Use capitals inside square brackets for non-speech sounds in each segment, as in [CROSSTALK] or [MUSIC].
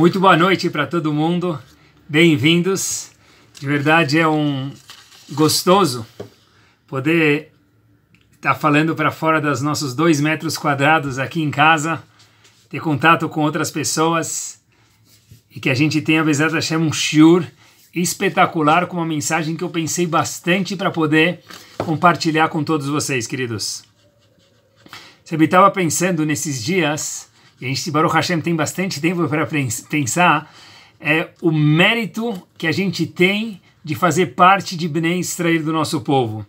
Muito boa noite para todo mundo, bem-vindos. De verdade é um gostoso poder estar tá falando para fora dos nossos dois metros quadrados aqui em casa, ter contato com outras pessoas e que a gente tenha, Bezerra Hashem, um shiur espetacular com uma mensagem que eu pensei bastante para poder compartilhar com todos vocês, queridos. Você estava pensando nesses dias e a gente, se Baruch Hashem, tem bastante tempo para pensar, é o mérito que a gente tem de fazer parte de Bnei Israel do nosso povo.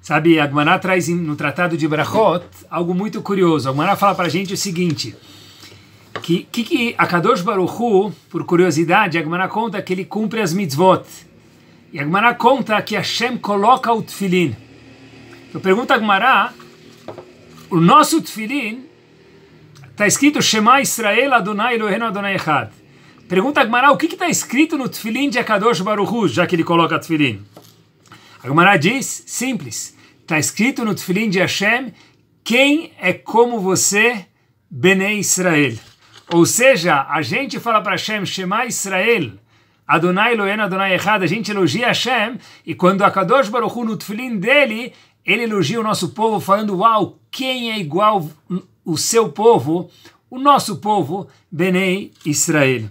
Sabe, a Agmaná traz no Tratado de Brachot algo muito curioso. A Agmaná fala para a gente o seguinte, que, que, que a Kadosh Baruch Hu, por curiosidade, a Agmaná conta que ele cumpre as mitzvot. E a conta que Hashem coloca o tefilin. Eu então pergunto a Agmará, o nosso tefilin Está escrito Shema Israel Adonai Eloheinu Adonai Echad. Pergunta a Agmará o que está escrito no Tfilim de Akadosh Baruchu, já que ele coloca Tfilim. Agmará diz, simples, está escrito no Tfilim de Hashem, quem é como você, Bene Israel. Ou seja, a gente fala para Hashem, Shema Israel, Adonai Eloheinu Adonai Echad, a gente elogia Hashem, e quando Akadosh Baruchu no Tfilim dele, ele elogia o nosso povo falando, uau, quem é igual o seu povo, o nosso povo, Benei Israel.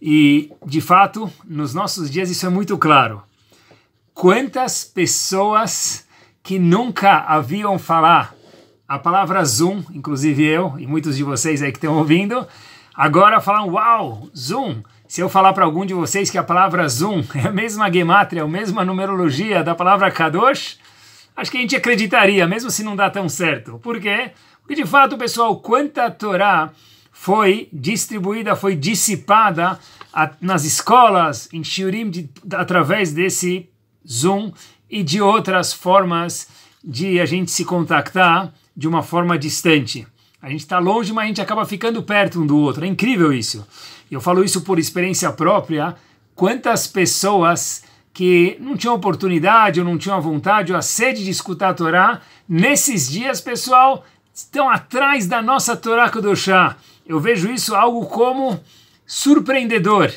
E, de fato, nos nossos dias isso é muito claro. Quantas pessoas que nunca haviam falar a palavra Zoom, inclusive eu e muitos de vocês aí que estão ouvindo, agora falam: Uau, Zoom! Se eu falar para algum de vocês que a palavra Zoom [LAUGHS] é a mesma gematria, é a mesma numerologia da palavra Kadosh, acho que a gente acreditaria, mesmo se não dá tão certo. Por quê? Porque e de fato, pessoal, quanta Torá foi distribuída, foi dissipada a, nas escolas, em Shiurim, de, através desse Zoom e de outras formas de a gente se contactar de uma forma distante. A gente está longe, mas a gente acaba ficando perto um do outro. É incrível isso. Eu falo isso por experiência própria. Quantas pessoas que não tinham oportunidade, ou não tinham a vontade, ou a sede de escutar a Torá, nesses dias, pessoal, estão atrás da nossa Torá chá Eu vejo isso algo como surpreendedor.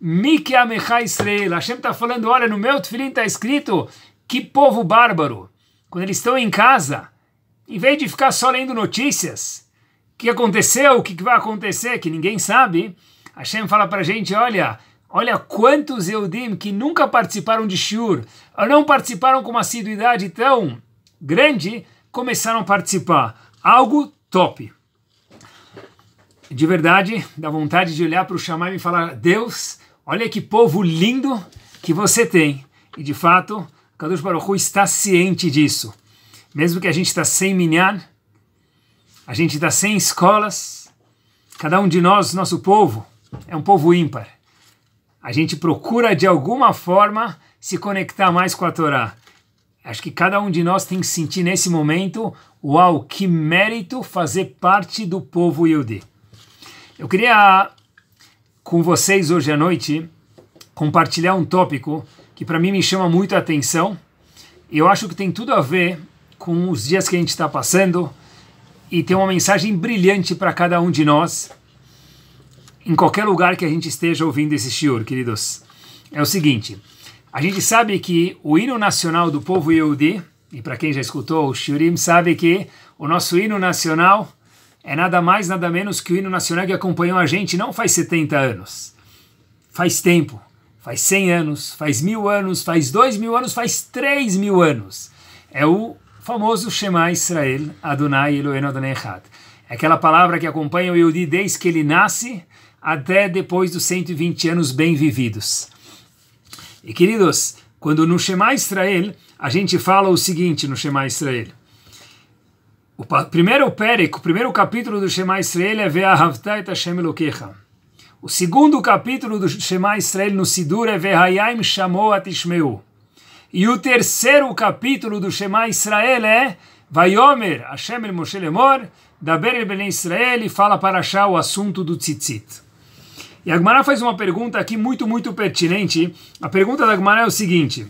Miki Amecha Israel. Hashem está falando, olha, no meu tefilim está escrito que povo bárbaro. Quando eles estão em casa, em vez de ficar só lendo notícias, o que aconteceu, o que vai acontecer, que ninguém sabe, Hashem fala para a gente, olha, Olha quantos Eudim que nunca participaram de Shur, ou não participaram com uma assiduidade tão grande, começaram a participar. Algo top. De verdade, dá vontade de olhar para o chamai e falar: Deus, olha que povo lindo que você tem. E de fato, Kadosh Baruch Hu está ciente disso. Mesmo que a gente está sem minyan, a gente está sem escolas, cada um de nós, nosso povo, é um povo ímpar. A gente procura de alguma forma se conectar mais com a Torá. Acho que cada um de nós tem que sentir nesse momento Uau, que mérito fazer parte do povo Yehudi. Eu queria com vocês hoje à noite compartilhar um tópico que para mim me chama muito a atenção e eu acho que tem tudo a ver com os dias que a gente está passando e tem uma mensagem brilhante para cada um de nós em qualquer lugar que a gente esteja ouvindo esse shiur, queridos. É o seguinte, a gente sabe que o hino nacional do povo Yehudi e para quem já escutou o Shurim, sabe que o nosso hino nacional é nada mais, nada menos que o hino nacional que acompanhou a gente não faz 70 anos. Faz tempo. Faz 100 anos, faz mil anos, faz dois mil anos, faz três mil anos. É o famoso Shema Israel, Adonai Eloheinu Adonai Echad. É aquela palavra que acompanha o Yehudi desde que ele nasce até depois dos 120 anos bem vividos. E queridos, quando no Shema Israel, a gente fala o seguinte no Shema Israel. O primeiro périco, o primeiro capítulo do Shema Israel é Ve'ahavta et Hashem Elokecha. O segundo capítulo do Shema Israel no Sidur é Ve'hayim Shamo Tishmeu. E o terceiro capítulo do Shema Israel é Vayomer Hashem El Moshe Lemor, Daber El Bnei Israel e fala para achar o assunto do tzitzit. E a Agmará faz uma pergunta aqui muito, muito pertinente. A pergunta da Agmará é o seguinte: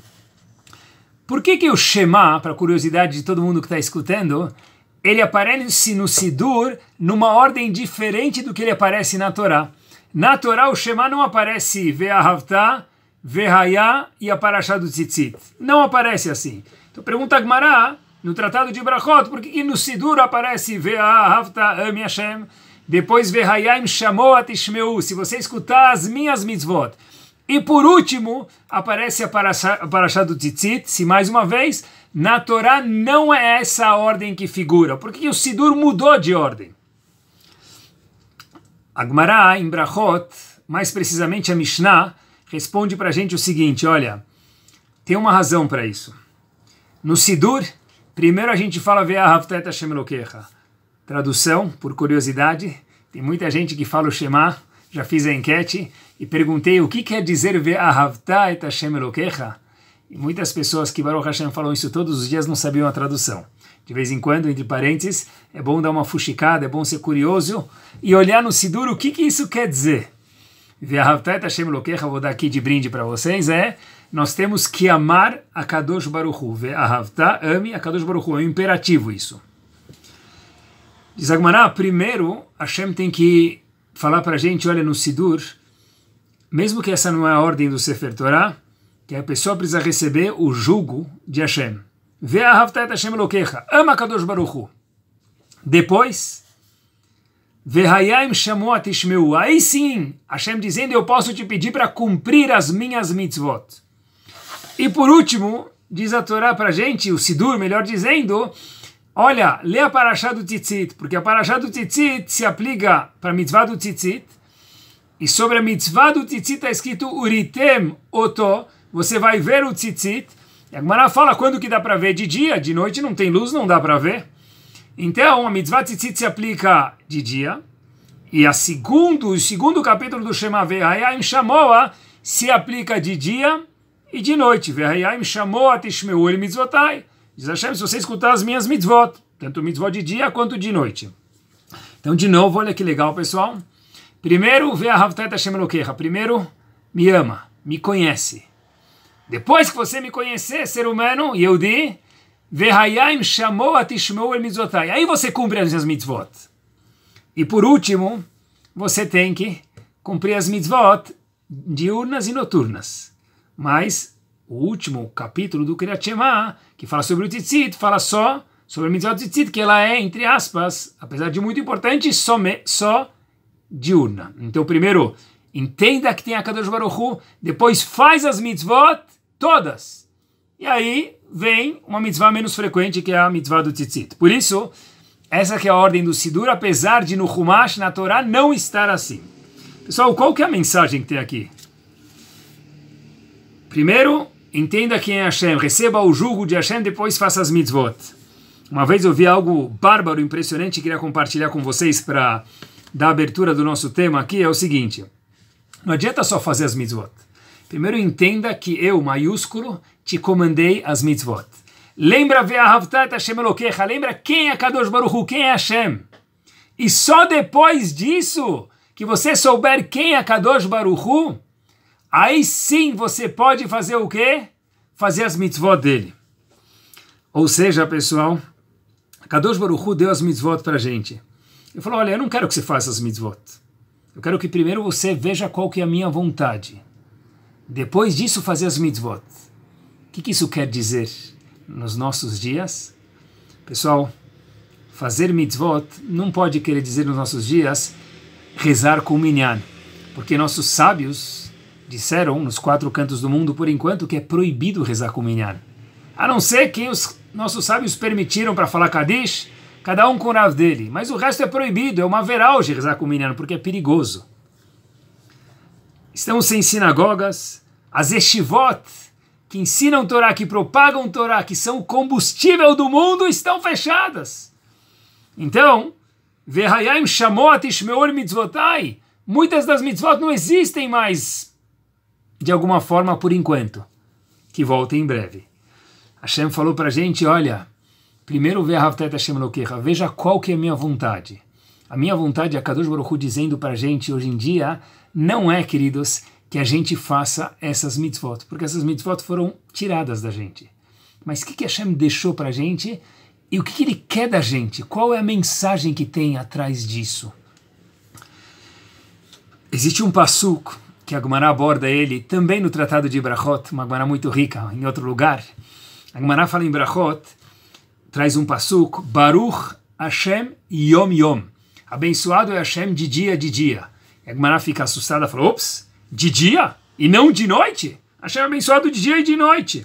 Por que, que o Shema, para curiosidade de todo mundo que está escutando, ele aparece no Sidur numa ordem diferente do que ele aparece na Torá? Na Torá, o Shema não aparece Ve'ahavta, Ve'haya e a do Tzitzit. Não aparece assim. Então pergunta Agmará, no Tratado de Brachot, por que, que no Sidur aparece Ve'ahavta, Ami Hashem? Depois, Verhayaim a Tishmeu, se você escutar as minhas mitzvot. E por último, aparece a Parashá do Tzitzit, se mais uma vez, na Torá não é essa a ordem que figura. Porque o Sidur mudou de ordem. Agmará, em Brachot, mais precisamente a Mishnah, responde para a gente o seguinte, olha, tem uma razão para isso. No Sidur, primeiro a gente fala Ve'ahavtet Hashem Elokecha. Tradução, por curiosidade, tem muita gente que fala o Shema, já fiz a enquete e perguntei o que quer dizer Ve'ahavta et Hashem Elokecha. E muitas pessoas que Baruch Hashem falam isso todos os dias não sabiam a tradução. De vez em quando, entre parênteses, é bom dar uma fuxicada, é bom ser curioso e olhar no Sidur o que, que isso quer dizer. Ve'ahavta et Hashem Elokecha, vou dar aqui de brinde para vocês, é nós temos que amar a Kadosh Baruch Hu. Ve'ahavta, ame a Kadosh Baruch Hu, é um imperativo isso. Diz Agmará, primeiro Hashem tem que falar para a gente, olha no Sidur, mesmo que essa não é a ordem do Sefer Torah, que a pessoa precisa receber o jugo de Hashem. Ve'ahavtat Hashem lokecha. ama Kadosh Baruch Hu. Depois, chamou shamuat ishmeu, aí sim, Hashem dizendo, eu posso te pedir para cumprir as minhas mitzvot. E por último, diz a Torá para a gente, o Sidur, melhor dizendo, Olha, lê a paraxá do Tzitzit, porque a paraxá do Tzitzit se aplica para a mitzvah do Tzitzit, e sobre a mitzvah do Tzitzit está escrito Uritem Oto, você vai ver o Tzitzit, e a Gemara fala quando que dá para ver de dia, de noite não tem luz, não dá para ver. Então, a mitzvah tzitzit se aplica de dia, e a segundo, o segundo capítulo do Shema Ve'ayim Shamoa se aplica de dia e de noite. Ve'ayim Shamoa Tishmeurim Mitzvotai. Diz Hashem, se você escutar as minhas mitzvot, tanto mitzvot de dia quanto de noite. Então, de novo, olha que legal, pessoal. Primeiro, vê a Havtat Hashem Elokecha. Primeiro, me ama, me conhece. Depois que você me conhecer, ser humano, Yehudi, Verhayaim chamou a Tishmou el Mitzvotai. Aí você cumpre as minhas mitzvot. E por último, você tem que cumprir as mitzvot diurnas e noturnas. Mas o último capítulo do Kriyat Shema, que fala sobre o tzitzit, fala só sobre a mitzvah do tzitzit, que ela é, entre aspas, apesar de muito importante, só, me, só diurna. Então, primeiro, entenda que tem a Kadosh Baruch depois faz as mitzvot todas. E aí vem uma mitzvah menos frequente, que é a mitzvah do tzitzit. Por isso, essa que é a ordem do Sidur, apesar de no Humash, na Torá, não estar assim. Pessoal, qual que é a mensagem que tem aqui? Primeiro, entenda quem é Hashem, receba o jugo de Hashem, depois faça as mitzvot. Uma vez eu vi algo bárbaro, impressionante, e queria compartilhar com vocês para dar abertura do nosso tema aqui, é o seguinte. Não adianta só fazer as mitzvot. Primeiro entenda que eu, maiúsculo, te comandei as mitzvot. Lembra Hashem lembra quem é Kadosh Baruch Hu, quem é Hashem. E só depois disso, que você souber quem é Kadosh Baruch Hu, Aí sim você pode fazer o quê? Fazer as mitzvot dele. Ou seja, pessoal, Kadosh Baruchu deu as mitzvot para gente. Ele falou, olha, eu não quero que você faça as mitzvot. Eu quero que primeiro você veja qual que é a minha vontade. Depois disso, fazer as mitzvot. O que, que isso quer dizer nos nossos dias? Pessoal, fazer mitzvot não pode querer dizer nos nossos dias rezar com minyan, porque nossos sábios disseram nos quatro cantos do mundo por enquanto que é proibido rezar com minyan. A não ser que os nossos sábios permitiram para falar Kadish, cada um com o nave dele. Mas o resto é proibido, é uma veral de rezar com minyan, porque é perigoso. Estamos sem sinagogas, as Eshivot, que ensinam Torá, que propagam Torá, que são o combustível do mundo, estão fechadas. Então, Verhaim Shamot Ishmeor Mitzvotai, muitas das mitzvot não existem mais de alguma forma por enquanto, que volta em breve. Hashem falou para a gente, olha, primeiro veja a Hashem Lokecha, veja qual que é a minha vontade. A minha vontade, a é Kadosh Baruch Hu dizendo para a gente hoje em dia, não é, queridos, que a gente faça essas mitzvot, porque essas mitzvot foram tiradas da gente. Mas o que, que Hashem deixou para a gente e o que, que ele quer da gente? Qual é a mensagem que tem atrás disso? Existe um passuco que a Gumará aborda ele também no Tratado de Brachot, uma Gumará muito rica, em outro lugar. A Gumará fala em Brachot, traz um passuco, Baruch Hashem Yom Yom. Abençoado é Hashem de dia de dia. E a Gumará fica assustada, fala, ops, de dia e não de noite? Hashem é abençoado de dia e de noite.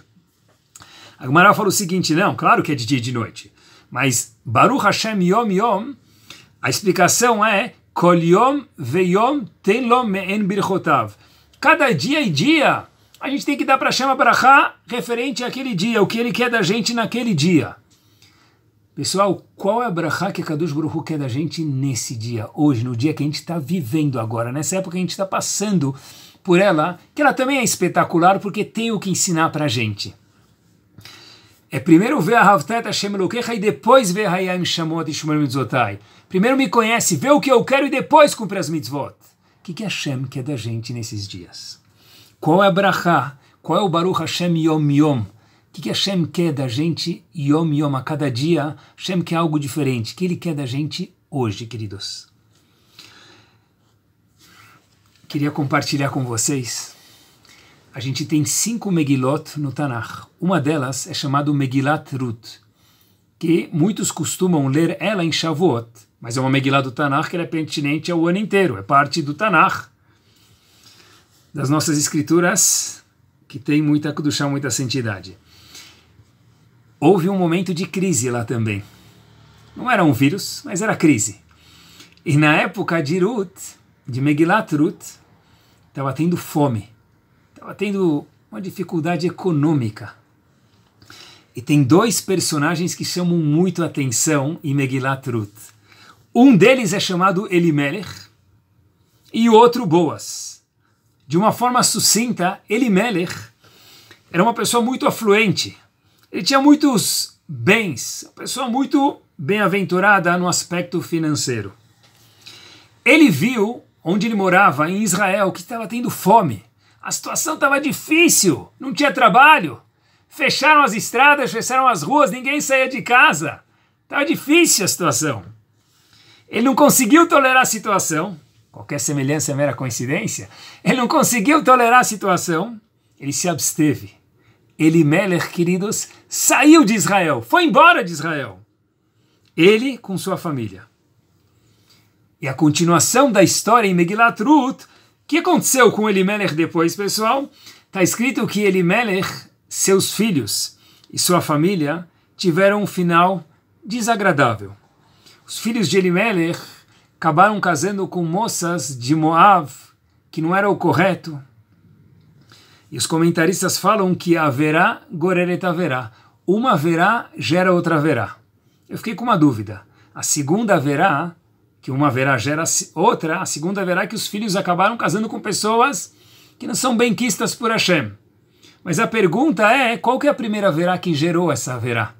A Gumará fala o seguinte, não, claro que é de dia e de noite. Mas Baruch Hashem Yom Yom, a explicação é veyom telom me'en birchotav. Cada dia e dia, a gente tem que dar para chama Barachá referente àquele dia, o que ele quer da gente naquele dia. Pessoal, qual é a Barachá que Kadosh bruhu quer da gente nesse dia, hoje, no dia que a gente está vivendo agora, nessa época que a gente está passando por ela, que ela também é espetacular porque tem o que ensinar para a gente. É primeiro ver a Havtet Hashem Elokecha e depois ver Hayam Shamot e Shumar mitzvotai. Primeiro me conhece, vê o que eu quero e depois cumpre as mitzvot. O que, que Hashem quer da gente nesses dias? Qual é a Brachá? Qual é o Baruch Hashem Yom Yom? O que, que Hashem quer da gente Yom Yom? A cada dia, Hashem quer algo diferente. O que ele quer da gente hoje, queridos? Queria compartilhar com vocês a gente tem cinco Megilot no Tanakh. Uma delas é chamada Megilat Rut, que muitos costumam ler ela em Shavuot, mas é uma Megilat do Tanakh que é pertinente ao ano inteiro, é parte do Tanakh, das nossas escrituras, que tem muita Kudushá, muita santidade. Houve um momento de crise lá também. Não era um vírus, mas era crise. E na época de Rut, de Megilat Rut, estava tendo fome estava tendo uma dificuldade econômica. E tem dois personagens que chamam muito a atenção em Megilat Ruth. Um deles é chamado Elimelech e o outro Boas. De uma forma sucinta, Elimelech era uma pessoa muito afluente. Ele tinha muitos bens, uma pessoa muito bem-aventurada no aspecto financeiro. Ele viu onde ele morava, em Israel, que estava tendo fome. A situação estava difícil, não tinha trabalho. Fecharam as estradas, fecharam as ruas, ninguém saía de casa. Estava difícil a situação. Ele não conseguiu tolerar a situação. Qualquer semelhança é mera coincidência. Ele não conseguiu tolerar a situação. Ele se absteve. Ele, Meller, queridos, saiu de Israel, foi embora de Israel. Ele com sua família. E a continuação da história em Megilat Ruth o que aconteceu com Elimelech depois, pessoal? Está escrito que Elimelech, seus filhos e sua família tiveram um final desagradável. Os filhos de Elimelech acabaram casando com moças de Moab, que não era o correto. E os comentaristas falam que haverá goreret haverá. Uma verá gera outra verá. Eu fiquei com uma dúvida. A segunda verá que uma verá gera outra, a segunda verá que os filhos acabaram casando com pessoas que não são benquistas por Hashem. Mas a pergunta é, qual que é a primeira verá que gerou essa verá?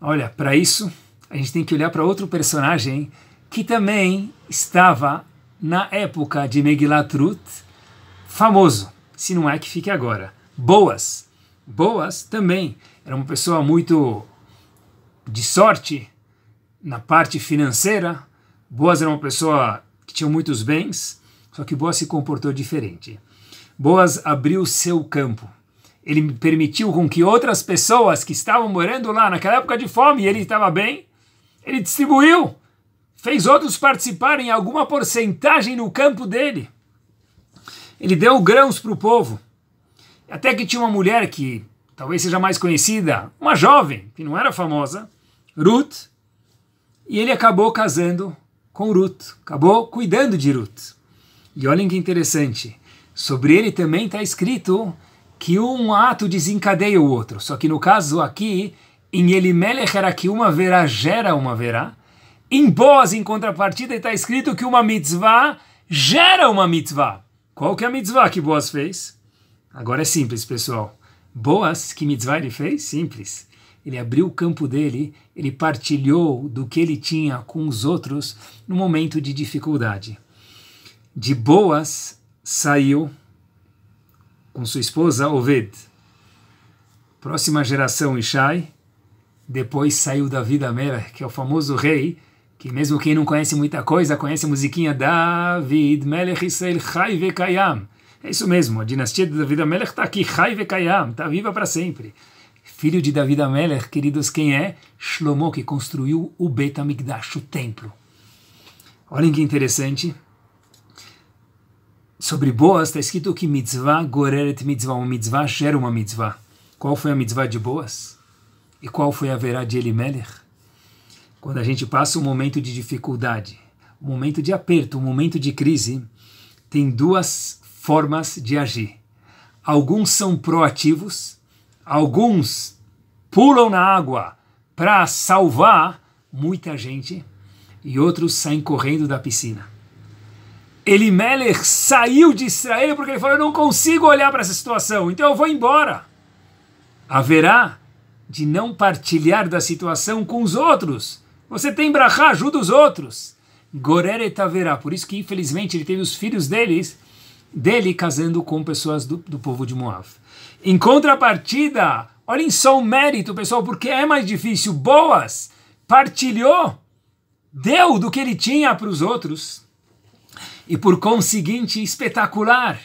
Olha, para isso, a gente tem que olhar para outro personagem que também estava na época de Megilatrut famoso, se não é que fique agora. Boas. Boas também era uma pessoa muito de sorte, na parte financeira, Boas era uma pessoa que tinha muitos bens, só que Boas se comportou diferente. Boas abriu seu campo. Ele permitiu com que outras pessoas que estavam morando lá naquela época de fome e ele estava bem, ele distribuiu, fez outros participarem alguma porcentagem no campo dele. Ele deu grãos para o povo. Até que tinha uma mulher que talvez seja mais conhecida, uma jovem, que não era famosa, Ruth, e ele acabou casando com Ruth, acabou cuidando de Ruth. E olhem que interessante, sobre ele também está escrito que um ato desencadeia o outro. Só que no caso aqui, em Elimelech era que uma verá gera uma verá. Em Boaz, em contrapartida, está escrito que uma mitzvah gera uma mitzvah. Qual que é a mitzvah que Boaz fez? Agora é simples, pessoal. Boas, que mitzvah ele fez? Simples ele abriu o campo dele, ele partilhou do que ele tinha com os outros no momento de dificuldade. De boas saiu com sua esposa Oved. Próxima geração Ishai, depois saiu Davi da Mera, que é o famoso rei, que mesmo quem não conhece muita coisa, conhece a musiquinha David Melech Israel Chai Vekayam. É isso mesmo, a dinastia de Davi da Melech está aqui, Chai Vekayam, está viva para sempre. Filho de David Ameller, queridos, quem é? Shlomo, que construiu o Bet Amigdash, o templo. Olhem que interessante. Sobre boas está escrito que mitzvah goreret mitzvah, uma mitzvah gera uma mitzvah. Qual foi a mitzvah de boas? E qual foi a verá de Elimelech? Quando a gente passa um momento de dificuldade, um momento de aperto, um momento de crise, tem duas formas de agir. Alguns são proativos, alguns pulam na água para salvar muita gente e outros saem correndo da piscina. Elimelech saiu de Israel porque ele falou: Eu não consigo olhar para essa situação, então eu vou embora. Haverá de não partilhar da situação com os outros. Você tem brachá, ajuda os outros. Goreret haverá. Por isso que, infelizmente, ele teve os filhos deles, dele casando com pessoas do, do povo de Moab. Em contrapartida, olhem só o mérito, pessoal, porque é mais difícil. Boas partilhou, deu do que ele tinha para os outros. E por conseguinte, espetacular.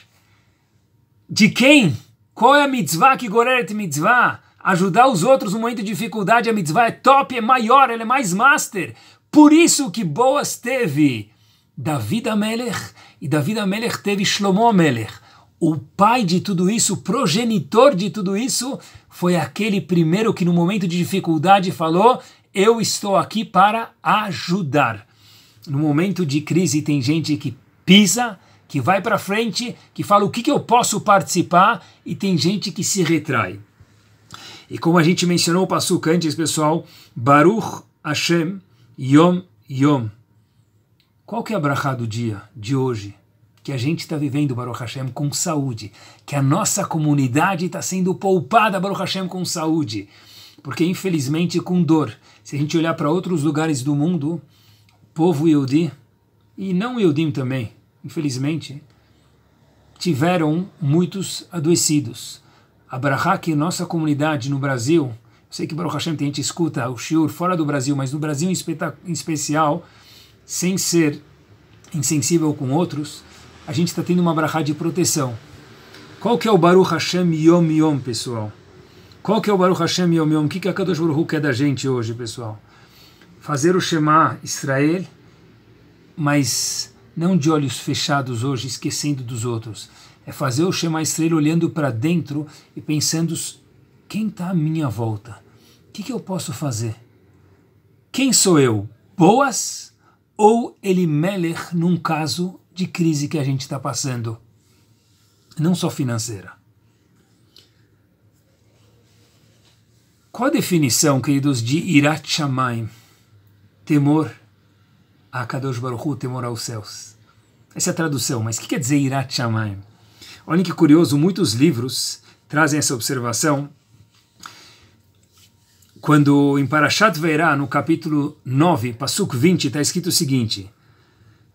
De quem? Qual é a mitzvah que goreret mitzvah? Ajudar os outros no momento de dificuldade, a mitzvah é top, é maior, ela é mais master. Por isso que Boas teve David Amelech e David Amelech teve Shlomo Amelech o pai de tudo isso, o progenitor de tudo isso, foi aquele primeiro que no momento de dificuldade falou: Eu estou aqui para ajudar. No momento de crise, tem gente que pisa, que vai para frente, que fala o que, que eu posso participar, e tem gente que se retrai. E como a gente mencionou o Passuca antes, pessoal, Baruch Hashem Yom Yom. Qual que é a brachá do dia, de hoje? que a gente está vivendo, Baruch Hashem, com saúde, que a nossa comunidade está sendo poupada, Baruch Hashem, com saúde, porque infelizmente com dor. Se a gente olhar para outros lugares do mundo, o povo Yehudi, e não Yudim também, infelizmente, tiveram muitos adoecidos. Abrahá, que é nossa comunidade no Brasil, eu sei que Baruch Hashem tem gente escuta o shiur fora do Brasil, mas no Brasil em, em especial, sem ser insensível com outros, a gente está tendo uma brachá de proteção. Qual que é o Baruch Hashem Yom Yom, pessoal? Qual que é o Baruch Hashem Yom Yom? O que, que a Kadosh Baruch quer da gente hoje, pessoal? Fazer o Shema Israel, mas não de olhos fechados hoje, esquecendo dos outros. É fazer o Shema Israel olhando para dentro e pensando quem está à minha volta? O que, que eu posso fazer? Quem sou eu? Boas ou Elimelech num caso de crise que a gente está passando, não só financeira. Qual a definição, queridos, de Irat Shamayim? Temor a Kadosh Baruch Hu, temor aos céus. Essa é a tradução, mas o que quer dizer Irat Shamayim? Olhem que curioso, muitos livros trazem essa observação. Quando em Parashat Veirá, no capítulo 9, Pasuk 20, está escrito o seguinte: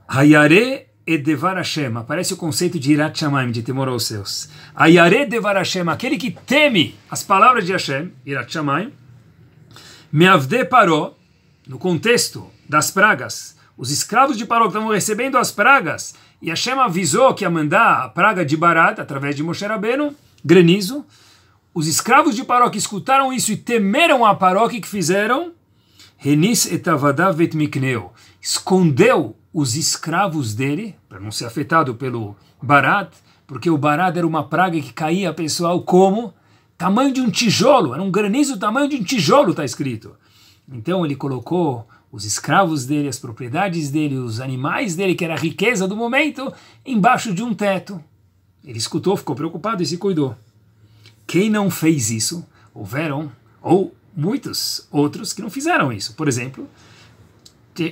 Hayare Edevar Hashem, aparece o conceito de Irat Shamaim, de temor aos céus. Ayare Devar Hashem, aquele que teme as palavras de Hashem, Irat Shamaim. Meavde Paró, no contexto das pragas, os escravos de Paró que estavam recebendo as pragas, e Hashem avisou que ia mandar a praga de Barat, através de Moshe Rabbeinu, granizo. Os escravos de Paró que escutaram isso e temeram a Paró, que fizeram? Renis etavadav et mikneu. Escondeu os escravos dele, para não ser afetado pelo Barat, porque o Barat era uma praga que caía, pessoal, como? Tamanho de um tijolo, era um granizo tamanho de um tijolo, está escrito. Então ele colocou os escravos dele, as propriedades dele, os animais dele, que era a riqueza do momento, embaixo de um teto. Ele escutou, ficou preocupado e se cuidou. Quem não fez isso, houveram, ou muitos outros que não fizeram isso. Por exemplo,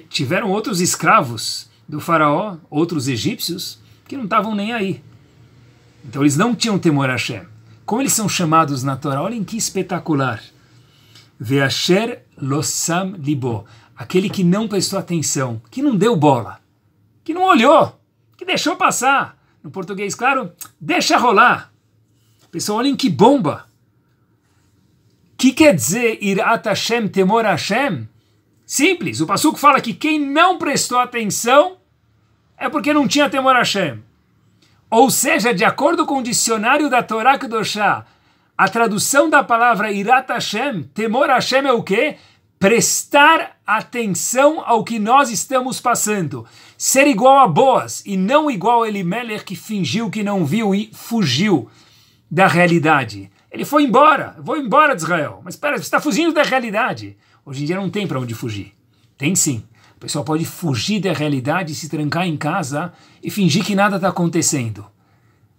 tiveram outros escravos do faraó, outros egípcios, que não estavam nem aí. Então eles não tinham temor a Hashem. Como eles são chamados na Torá, olhem que espetacular. Veasher losam libo. Aquele que não prestou atenção, que não deu bola, que não olhou, que deixou passar. No português, claro, deixa rolar. Pessoal, olhem que bomba que quer dizer irat Hashem, temor Hashem? Simples, o Passuco fala que quem não prestou atenção é porque não tinha temor Hashem. Ou seja, de acordo com o dicionário da Torá Kedoshá, a tradução da palavra irat Hashem, temor Hashem é o quê? Prestar atenção ao que nós estamos passando. Ser igual a Boas e não igual a Elimelech que fingiu que não viu e fugiu da realidade. Ele foi embora, vou embora de Israel. Mas espera, você está fugindo da realidade. Hoje em dia não tem para onde fugir. Tem sim. O pessoal pode fugir da realidade, se trancar em casa e fingir que nada está acontecendo.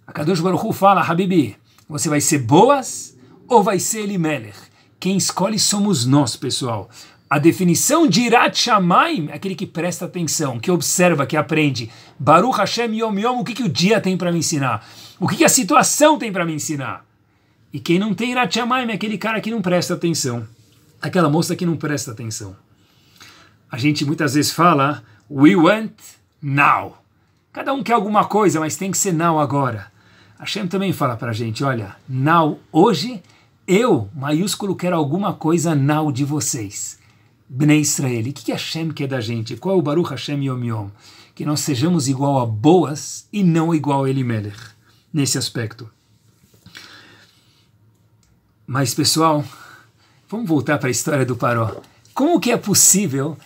A Kadosh Baruch fala, Habibi, você vai ser Boas ou vai ser Elimelech? Quem escolhe somos nós, pessoal. A definição de Irat Shamaim é aquele que presta atenção, que observa, que aprende. Baruch Hashem Yom Yom, o que, que o dia tem para me ensinar? O que, que a situação tem para me ensinar? E quem não tem Irat Shamayim é aquele cara que não presta atenção, aquela moça que não presta atenção. A gente muitas vezes fala, we want now. Cada um quer alguma coisa, mas tem que ser now agora. A Hashem também fala para a gente, olha, now hoje, eu, maiúsculo, quero alguma coisa now de vocês. Bnei Israel, o que, a Hashem quer da gente? Qual é o Baruch Hashem Yom Yom? Que nós sejamos igual a Boas e não igual a Elimelech, nesse aspecto. Mas pessoal, vamos voltar para a história do Paró. Como que é possível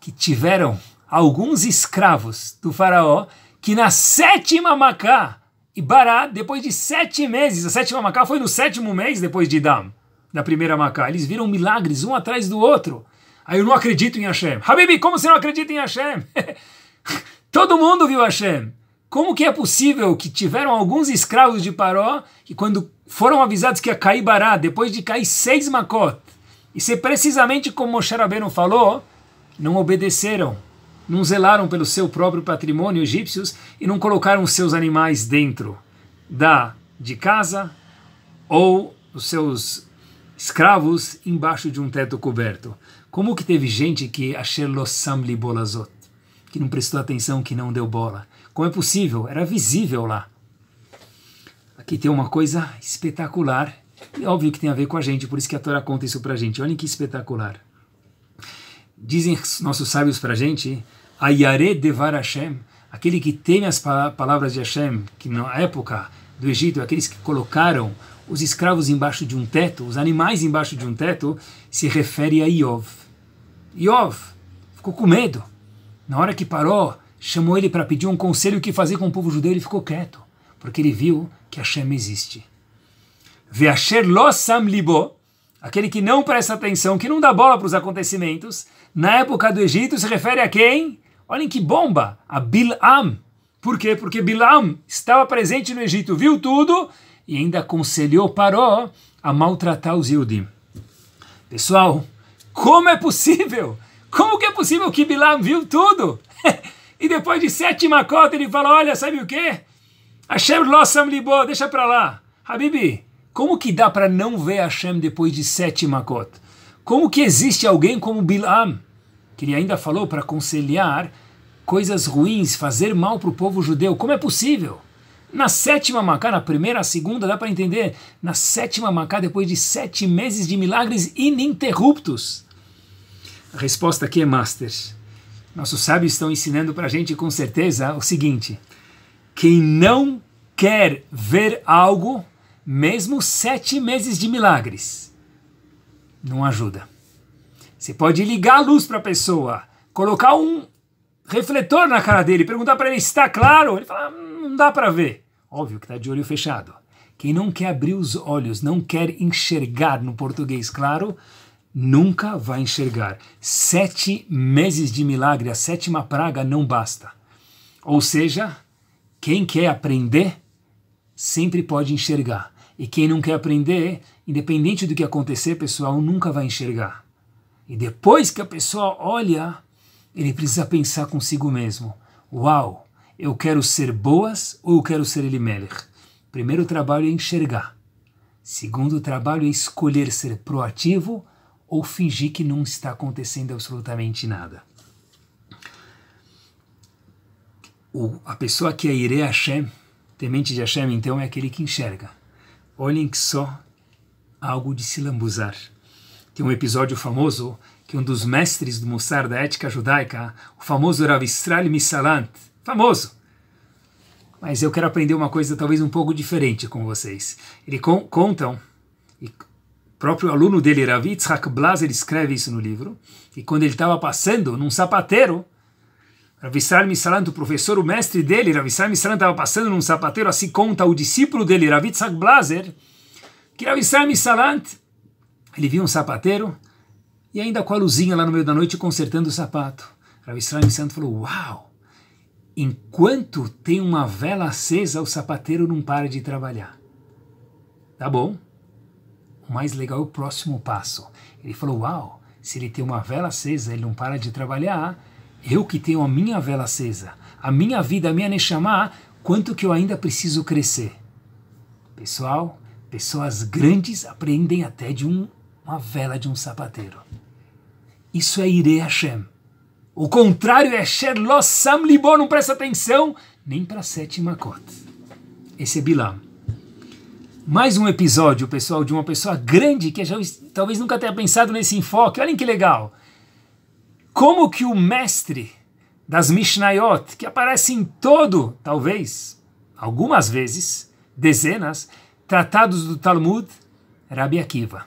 que tiveram alguns escravos do faraó que na sétima Macá e Bará, depois de sete meses, a sétima Macá foi no sétimo mês depois de Dam, da primeira Macá. Eles viram milagres um atrás do outro. Aí eu não acredito em Hashem. Habibi, como você não acredita em Hashem? [LAUGHS] Todo mundo viu Hashem. Como que é possível que tiveram alguns escravos de Paró que quando foram avisados que ia cair Bará, depois de cair seis Makot, e ser precisamente como Moshe Rabbeinu falou, não obedeceram, não zelaram pelo seu próprio patrimônio egípcios e não colocaram seus animais dentro da de casa ou os seus escravos embaixo de um teto coberto. Como que teve gente que achou Lossam Libolazot, que não prestou atenção, que não deu bola? Como é possível? Era visível lá. Aqui tem uma coisa espetacular, e óbvio que tem a ver com a gente, por isso que a Torá conta isso pra gente. Olhem que espetacular. Dizem nossos sábios pra gente, Ayare Devar Hashem, aquele que teme as palavras de Hashem, que na época do Egito, aqueles que colocaram os escravos embaixo de um teto, os animais embaixo de um teto, se refere a Iov. Iov ficou com medo. Na hora que parou chamou ele para pedir um conselho o que fazer com o povo judeu, ele ficou quieto, porque ele viu que Hashem existe. Veasher lo sam libo, aquele que não presta atenção, que não dá bola para os acontecimentos, na época do Egito se refere a quem? Olhem que bomba, a Bilam. Por quê? Porque Bilam estava presente no Egito, viu tudo e ainda aconselhou Paró a maltratar os Yudim. Pessoal, como é possível? Como que é possível que Bilam viu tudo? [LAUGHS] E depois de sétima cota ele fala, olha, sabe o quê? Hashem Lossam Libo, deixa para lá. Habibi, como que dá para não ver Hashem depois de sétima cota? Como que existe alguém como Bilam, que ele ainda falou para conciliar coisas ruins, fazer mal para o povo judeu? Como é possível? Na sétima Macá, na primeira, a segunda, dá para entender. Na sétima Macá, depois de sete meses de milagres ininterruptos. A resposta aqui é Masters. Nossos sábios estão ensinando para a gente com certeza o seguinte: quem não quer ver algo, mesmo sete meses de milagres, não ajuda. Você pode ligar a luz para a pessoa, colocar um refletor na cara dele, perguntar para ele está claro, ele fala, não dá para ver. Óbvio que está de olho fechado. Quem não quer abrir os olhos, não quer enxergar no português claro, nunca vai enxergar. Sete meses de milagre, a sétima praga não basta. Ou seja, quem quer aprender sempre pode enxergar. E quem não quer aprender, independente do que acontecer, pessoal, nunca vai enxergar. E depois que a pessoa olha, ele precisa pensar consigo mesmo: Uau, eu quero ser boas ou eu quero ser Elimelech? Primeiro trabalho é enxergar. Segundo trabalho é escolher ser proativo ou fingir que não está acontecendo absolutamente nada. O, a pessoa que é Ire Hashem, temente de Hashem, então, é aquele que enxerga. Olhem que só algo de se lambuzar. Tem um episódio famoso que um dos mestres do Mussar da ética judaica, o famoso Rav Israel Misalant, famoso. Mas eu quero aprender uma coisa talvez um pouco diferente com vocês. Ele con contam, e próprio aluno dele, Ravi Yitzhak Blaser, escreve isso no livro, e quando ele estava passando num sapateiro, Ravi Israel Misalant, o professor, o mestre dele, Ravi Israel Misalant, estava passando num sapateiro, assim conta o discípulo dele, Ravi Yitzhak Blaser, que Rav Israel Misalant, ele viu um sapateiro, e ainda com a luzinha lá no meio da noite consertando o sapato. Rav Israel Misalant falou, uau, enquanto tem uma vela acesa, o sapateiro não para de trabalhar. Tá bom, o mais legal é o próximo passo. Ele falou: Uau, se ele tem uma vela acesa, ele não para de trabalhar. Eu que tenho a minha vela acesa, a minha vida, a minha Neshama, quanto que eu ainda preciso crescer? Pessoal, pessoas grandes aprendem até de um, uma vela de um sapateiro. Isso é Ire Hashem. O contrário é Sherlock Sam libor não presta atenção nem para a sétima cota. Esse é Bilam mais um episódio, pessoal, de uma pessoa grande que já, talvez nunca tenha pensado nesse enfoque. Olhem que legal! Como que o mestre das Mishnayot, que aparece em todo, talvez, algumas vezes, dezenas, tratados do Talmud, Rabi Akiva.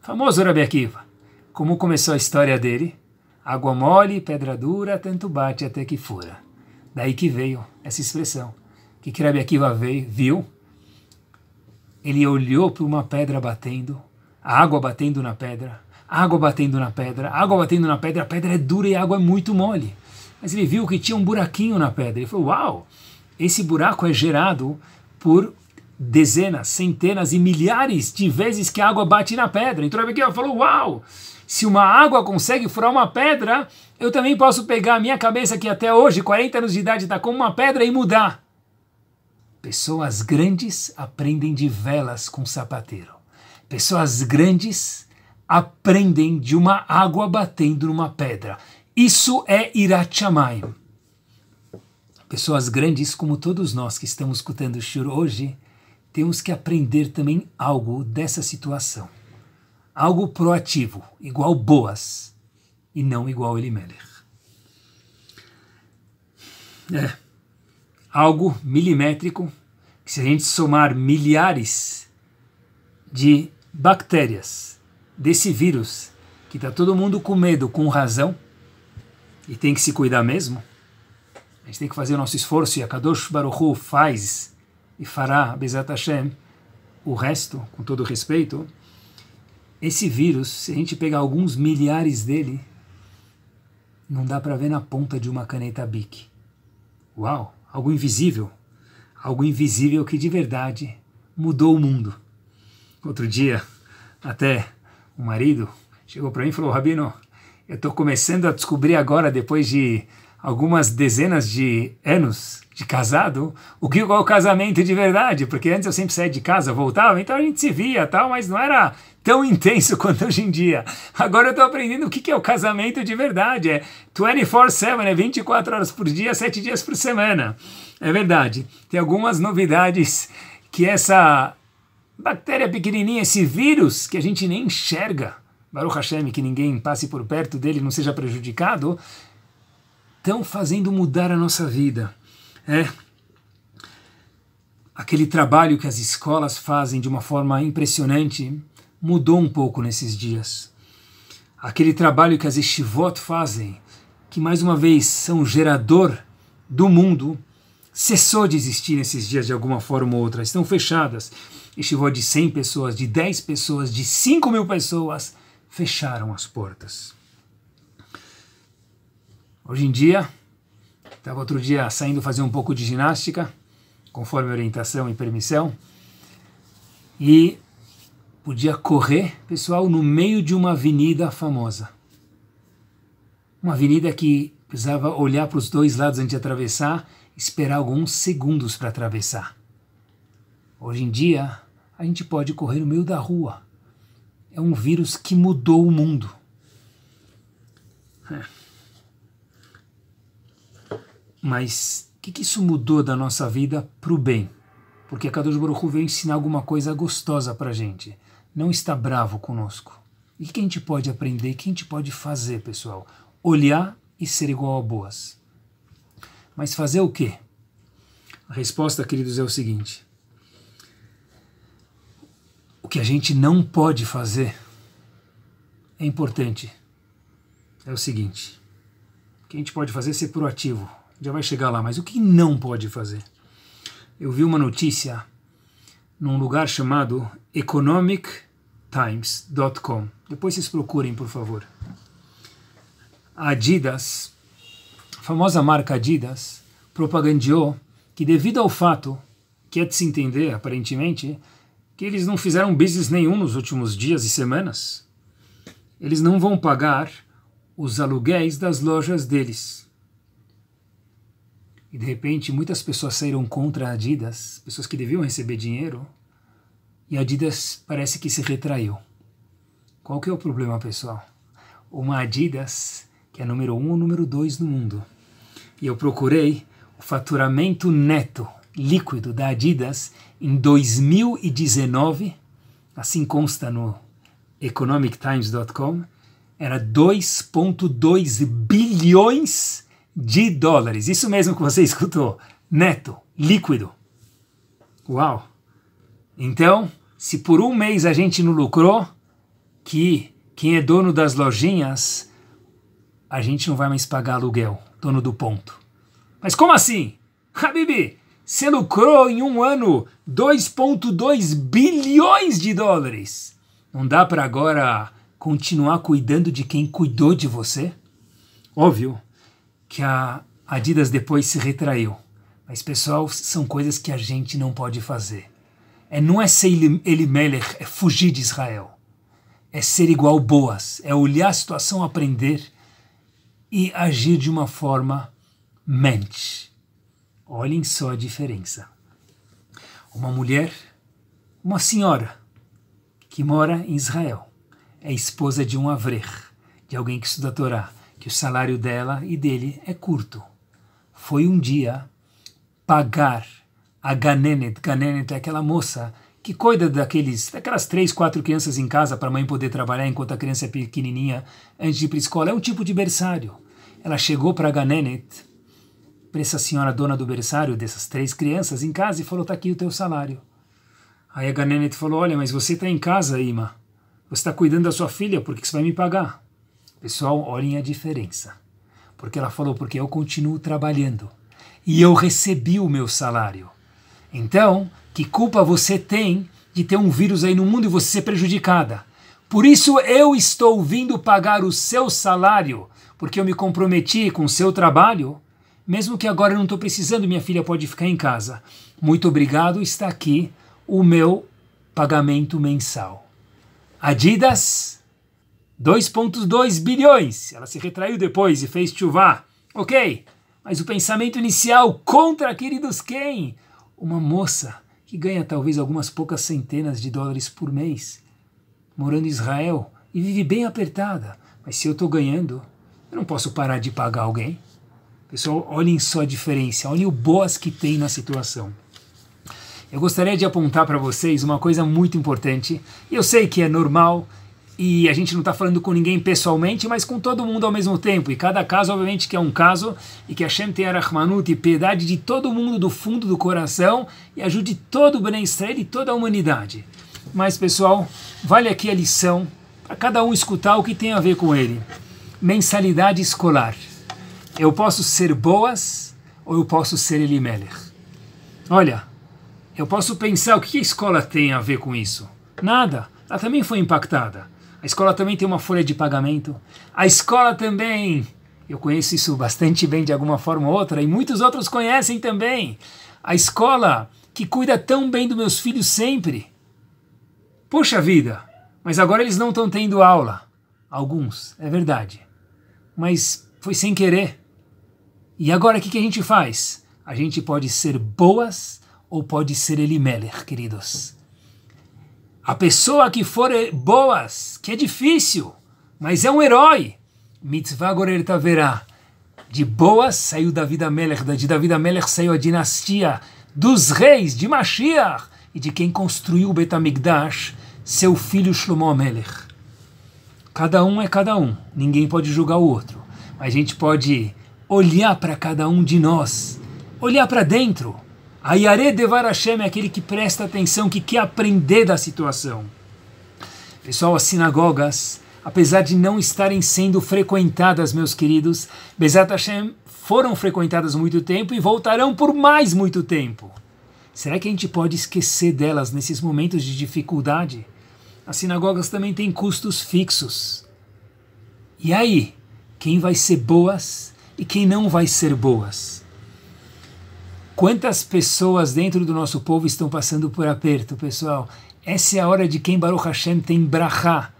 Famoso Rabi Akiva. Como começou a história dele? Água mole, pedra dura, tanto bate até que fura. Daí que veio essa expressão. O que, que Rabi Akiva veio, viu? Ele olhou para uma pedra batendo, a água batendo na pedra, água batendo na pedra, água batendo na pedra, a pedra é dura e a água é muito mole. Mas ele viu que tinha um buraquinho na pedra. Ele falou: Uau, esse buraco é gerado por dezenas, centenas e milhares de vezes que a água bate na pedra. Então ele falou: Uau, se uma água consegue furar uma pedra, eu também posso pegar a minha cabeça, que até hoje, 40 anos de idade, está como uma pedra, e mudar. Pessoas grandes aprendem de velas com sapateiro. Pessoas grandes aprendem de uma água batendo numa pedra. Isso é Irachamay. Pessoas grandes, como todos nós que estamos escutando o Shur hoje, temos que aprender também algo dessa situação. Algo proativo, igual Boas, e não igual Elimelech. É algo milimétrico, que se a gente somar milhares de bactérias desse vírus, que está todo mundo com medo, com razão, e tem que se cuidar mesmo, a gente tem que fazer o nosso esforço, e a Kadosh Baruch Hu faz e fará, Bezat Hashem, o resto, com todo respeito, esse vírus, se a gente pegar alguns milhares dele, não dá para ver na ponta de uma caneta Bic. Uau! algo invisível, algo invisível que de verdade mudou o mundo. Outro dia, até o marido chegou para mim e falou: Rabino, eu estou começando a descobrir agora, depois de algumas dezenas de anos de casado, o que é o casamento de verdade, porque antes eu sempre saía de casa, voltava, então a gente se via tal, mas não era tão intenso [LAUGHS] quanto hoje em dia. Agora eu estou aprendendo o que, que é o casamento de verdade. É 24-7, é 24 horas por dia, 7 dias por semana. É verdade. Tem algumas novidades que essa bactéria pequenininha, esse vírus que a gente nem enxerga, Baruch Hashem, que ninguém passe por perto dele, não seja prejudicado, estão fazendo mudar a nossa vida. É. Aquele trabalho que as escolas fazem de uma forma impressionante, mudou um pouco nesses dias. Aquele trabalho que as estivot fazem, que mais uma vez são gerador do mundo, cessou de existir nesses dias de alguma forma ou outra. Estão fechadas. Estivot de 100 pessoas, de 10 pessoas, de 5 mil pessoas, fecharam as portas. Hoje em dia, estava outro dia saindo fazer um pouco de ginástica, conforme orientação e permissão, e podia correr, pessoal, no meio de uma avenida famosa. Uma avenida que precisava olhar para os dois lados antes de atravessar, esperar alguns segundos para atravessar. Hoje em dia, a gente pode correr no meio da rua. É um vírus que mudou o mundo. É. Mas o que, que, isso mudou da nossa vida para o bem? Porque a Kadosh Baruch Hu veio ensinar alguma coisa gostosa para gente não está bravo conosco. E quem te pode aprender, quem te pode fazer, pessoal? Olhar e ser igual a boas. Mas fazer o quê? A resposta, queridos, é o seguinte: o que a gente não pode fazer é importante. É o seguinte: o que a gente pode fazer é ser proativo. Já vai chegar lá, mas o que não pode fazer? Eu vi uma notícia num lugar chamado economictimes.com. Depois vocês procurem, por favor. A Adidas, a famosa marca Adidas, propagandeou que devido ao fato que é de se entender, aparentemente, que eles não fizeram business nenhum nos últimos dias e semanas, eles não vão pagar os aluguéis das lojas deles. E de repente muitas pessoas saíram contra a Adidas, pessoas que deviam receber dinheiro, e a Adidas parece que se retraiu. Qual que é o problema, pessoal? Uma Adidas que é número um ou número dois no mundo. E eu procurei o faturamento neto líquido da Adidas em 2019, assim consta no economictimes.com, era 2.2 bilhões de dólares. Isso mesmo que você escutou, neto, líquido. Uau! Então, se por um mês a gente não lucrou, que quem é dono das lojinhas, a gente não vai mais pagar aluguel, dono do ponto. Mas como assim? [LAUGHS] Habibi, você lucrou em um ano 2,2 bilhões de dólares. Não dá para agora continuar cuidando de quem cuidou de você? Óbvio que a Adidas depois se retraiu. Mas, pessoal, são coisas que a gente não pode fazer. É, não é ser Elimelech, é fugir de Israel. É ser igual Boas, é olhar a situação, aprender e agir de uma forma mente. Olhem só a diferença. Uma mulher, uma senhora que mora em Israel, é esposa de um avrer, de alguém que estuda a Torá, que o salário dela e dele é curto. Foi um dia pagar a Ganenet. Ganenet é aquela moça que cuida daqueles, daquelas três, quatro crianças em casa para a mãe poder trabalhar enquanto a criança é pequenininha antes de ir para a escola. É um tipo de berçário. Ela chegou para a Ganenet, para essa senhora dona do berçário dessas três crianças em casa e falou: Está aqui o teu salário". Aí a Ganenet falou: "Olha, mas você está em casa, Ima. Você está cuidando da sua filha, por que você vai me pagar?" Pessoal, olhem a diferença. Porque ela falou: "Porque eu continuo trabalhando e eu recebi o meu salário". Então, que culpa você tem de ter um vírus aí no mundo e você ser prejudicada? Por isso eu estou vindo pagar o seu salário, porque eu me comprometi com o seu trabalho. Mesmo que agora eu não estou precisando, minha filha pode ficar em casa. Muito obrigado, está aqui o meu pagamento mensal. Adidas, 2,2 bilhões. Ela se retraiu depois e fez chuvar. Ok, mas o pensamento inicial contra, queridos, quem? uma moça que ganha talvez algumas poucas centenas de dólares por mês, morando em Israel e vive bem apertada. Mas se eu estou ganhando, eu não posso parar de pagar alguém. Pessoal, olhem só a diferença, olhem o boas que tem na situação. Eu gostaria de apontar para vocês uma coisa muito importante. Eu sei que é normal e a gente não está falando com ninguém pessoalmente, mas com todo mundo ao mesmo tempo. E cada caso, obviamente, que é um caso, e que Hashem tenha Rahmanut e piedade de todo mundo do fundo do coração e ajude todo o Ben Israel e toda a humanidade. Mas, pessoal, vale aqui a lição para cada um escutar o que tem a ver com ele. Mensalidade escolar. Eu posso ser Boas ou eu posso ser Elimelech. Olha, eu posso pensar o que a escola tem a ver com isso. Nada. Ela também foi impactada a escola também tem uma folha de pagamento. A escola também, eu conheço isso bastante bem de alguma forma ou outra, e muitos outros conhecem também. A escola que cuida tão bem dos meus filhos sempre. Poxa vida, mas agora eles não estão tendo aula. Alguns, é verdade. Mas foi sem querer. E agora o que, que, a gente faz? A gente pode ser boas ou pode ser Elimelech, queridos. A pessoa que for boas, que é difícil, mas é um herói. Mitzvah Gorer Taverá. De boas saiu Davi David Da de da Melech saiu a dinastia dos reis de Mashiach e de quem construiu o Betamigdash, seu filho Shlomo Amelech. Cada um é cada um, ninguém pode julgar o outro, mas a gente pode olhar para cada um de nós, olhar para dentro Hayare Devar Hashem é aquele que presta atenção, que quer aprender da situação. Pessoal, as sinagogas, apesar de não estarem sendo frequentadas, meus queridos, Bezat Hashem foram frequentadas muito tempo e voltarão por mais muito tempo. Será que a gente pode esquecer delas nesses momentos de dificuldade? As sinagogas também têm custos fixos. E aí, quem vai ser boas e quem não vai ser boas? Quantas pessoas dentro do nosso povo estão passando por aperto, pessoal? Essa é a hora de quem Baruch Hashem tem brachá,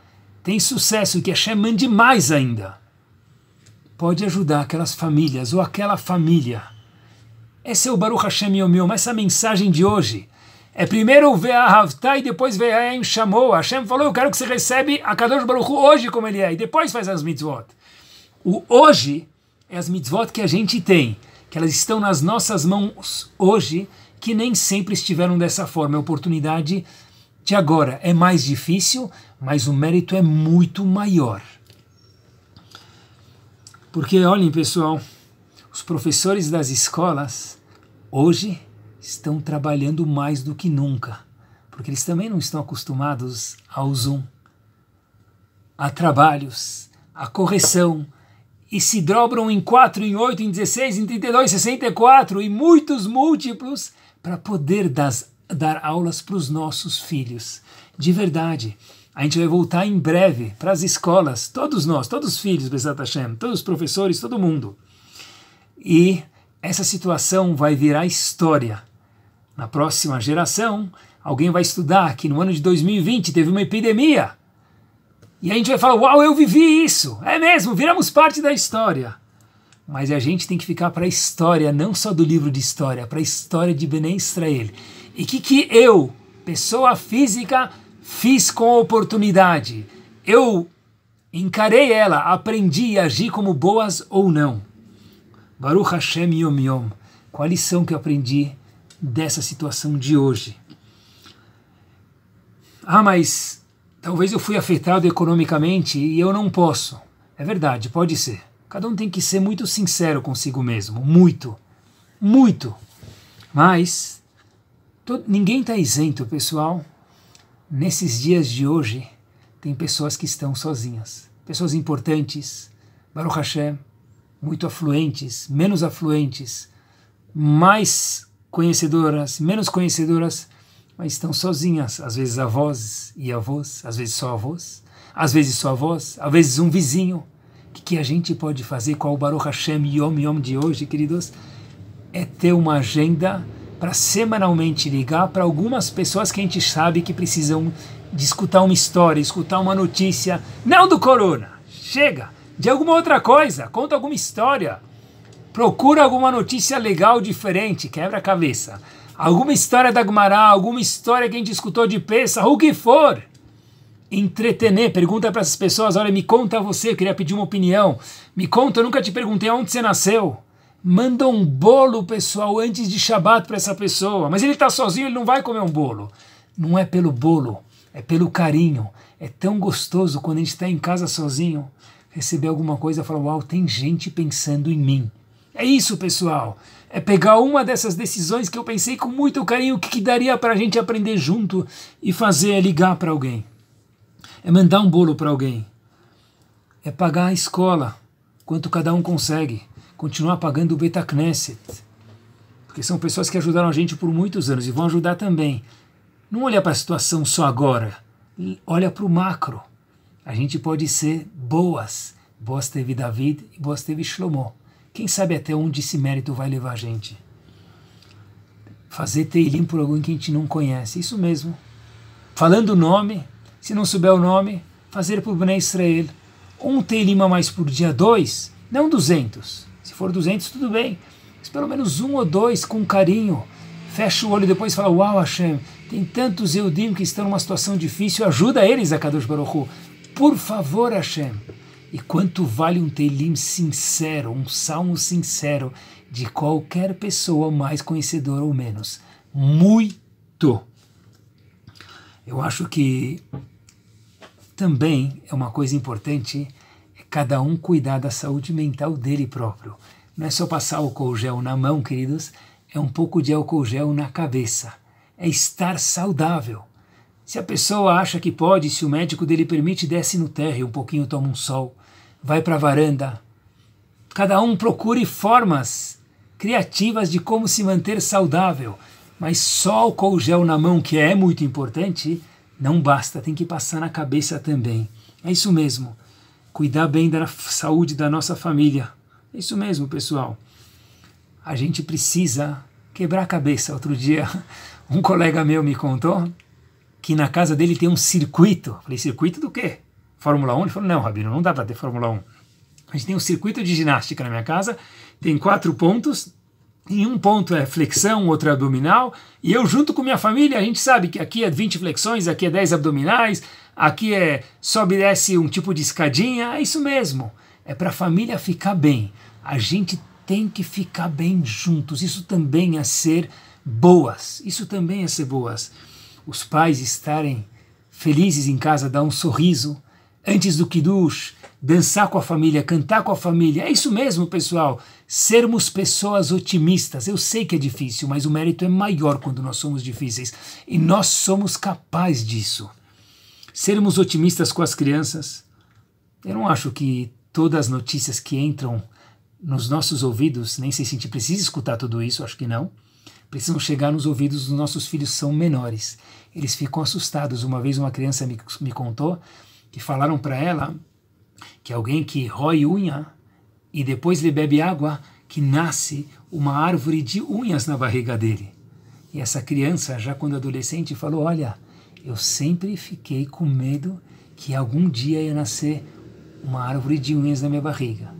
tem sucesso, que Hashem mande mais ainda. Pode ajudar aquelas famílias ou aquela família. Esse é o Baruch Hashem Yom essa mensagem de hoje. É primeiro ver a Ve'ahavtá e depois ver a chamou. Hashem falou, eu quero que você recebe a Kadosh Baruch Hu hoje como ele é, e depois faz as mitzvot. O hoje é as mitzvot que a gente tem que elas estão nas nossas mãos hoje, que nem sempre estiveram dessa forma. A oportunidade de agora é mais difícil, mas o mérito é muito maior. Porque, olhem pessoal, os professores das escolas hoje estão trabalhando mais do que nunca, porque eles também não estão acostumados ao Zoom, a trabalhos, a correção, e se dobram em 4, em 8, em 16, em 32, 64 e muitos múltiplos para poder das, dar aulas para os nossos filhos. De verdade. A gente vai voltar em breve para as escolas, todos nós, todos os filhos, Bezat Hashem, todos os professores, todo mundo. E essa situação vai virar história. Na próxima geração, alguém vai estudar que no ano de 2020 teve uma epidemia e a gente vai falar: Uau, eu vivi isso! É mesmo, viramos parte da história. Mas a gente tem que ficar para a história, não só do livro de história, para a história de Bené Israel. E o que, que eu, pessoa física, fiz com a oportunidade? Eu encarei ela, aprendi a agir como boas ou não. Baruch Hashem Yom Yom. Qual a lição que eu aprendi dessa situação de hoje? Ah, mas Talvez eu fui afetado economicamente e eu não posso. É verdade, pode ser. Cada um tem que ser muito sincero consigo mesmo, muito, muito. Mas todo, ninguém está isento, pessoal. Nesses dias de hoje, tem pessoas que estão sozinhas, pessoas importantes, Baruch Hashem, muito afluentes, menos afluentes, mais conhecedoras, menos conhecedoras, mas estão sozinhas, às vezes avós e avós, às vezes só avós, às vezes só avós, às vezes um vizinho. O que, que a gente pode fazer com o Baruch Hashem Yom Yom de hoje, queridos? É ter uma agenda para semanalmente ligar para algumas pessoas que a gente sabe que precisam de escutar uma história, escutar uma notícia, não do corona, chega, de alguma outra coisa, conta alguma história, procura alguma notícia legal diferente, quebra a cabeça alguma história da Gumará, alguma história que a gente escutou de peça, o que for. Entretener, pergunta para essas pessoas: olha, me conta você, eu queria pedir uma opinião. Me conta, eu nunca te perguntei onde você nasceu. Manda um bolo, pessoal, antes de Shabat para essa pessoa. Mas ele está sozinho, ele não vai comer um bolo. Não é pelo bolo, é pelo carinho. É tão gostoso quando a gente está em casa sozinho, receber alguma coisa e falar: Uau, tem gente pensando em mim. É isso, pessoal é pegar uma dessas decisões que eu pensei com muito carinho que, que daria para a gente aprender junto e fazer é ligar para alguém, é mandar um bolo para alguém, é pagar a escola, quanto cada um consegue, continuar pagando o Knesset. porque são pessoas que ajudaram a gente por muitos anos e vão ajudar também. Não olha para a situação só agora, olha para o macro. A gente pode ser boas. Boas teve David e boas teve Shlomo. Quem sabe até onde esse mérito vai levar a gente? Fazer teilim por alguém que a gente não conhece, isso mesmo. Falando o nome, se não souber o nome, fazer por Bnei Israel. Um teilim a mais por dia, dois, não 200. Se for 200, tudo bem. Mas pelo menos um ou dois com carinho. Fecha o olho e depois fala: Uau, Hashem, tem tantos Eudim que estão numa situação difícil, ajuda eles a Kadosh Baruchu. Por favor, Hashem. E quanto vale um telim sincero, um salmo sincero de qualquer pessoa, mais conhecedora ou menos? Muito! Eu acho que também é uma coisa importante é cada um cuidar da saúde mental dele próprio. Não é só passar álcool gel na mão, queridos, é um pouco de álcool gel na cabeça. É estar saudável. Se a pessoa acha que pode, se o médico dele permite, desce no e um pouquinho, toma um sol vai para a varanda. Cada um procure formas criativas de como se manter saudável, mas só o colgel na mão, que é muito importante, não basta, tem que passar na cabeça também. É isso mesmo. Cuidar bem da saúde da nossa família. É isso mesmo, pessoal. A gente precisa quebrar a cabeça. Outro dia, [LAUGHS] um colega meu me contou que na casa dele tem um circuito. falei, circuito do quê? Fórmula 1? Ele falou: não, Rabino, não dá para ter Fórmula 1. A gente tem um circuito de ginástica na minha casa, tem quatro pontos, em um ponto é flexão, outro é abdominal, e eu junto com minha família, a gente sabe que aqui é 20 flexões, aqui é 10 abdominais, aqui é sobe e desce um tipo de escadinha, é isso mesmo. É para a família ficar bem. A gente tem que ficar bem juntos. Isso também é ser boas. Isso também é ser boas. Os pais estarem felizes em casa, dar um sorriso, antes do Kiddush, dançar com a família, cantar com a família. É isso mesmo, pessoal. Sermos pessoas otimistas. Eu sei que é difícil, mas o mérito é maior quando nós somos difíceis. E nós somos capazes disso. Sermos otimistas com as crianças. Eu não acho que todas as notícias que entram nos nossos ouvidos, nem sei se a gente precisa escutar tudo isso, acho que não. Precisam chegar nos ouvidos dos nossos filhos, são menores. Eles ficam assustados. Uma vez uma criança me, me contou que falaram para ela que alguém que rói unha e depois lhe bebe água, que nasce uma árvore de unhas na barriga dele. E essa criança, já quando adolescente, falou: Olha, eu sempre fiquei com medo que algum dia ia nascer uma árvore de unhas na minha barriga.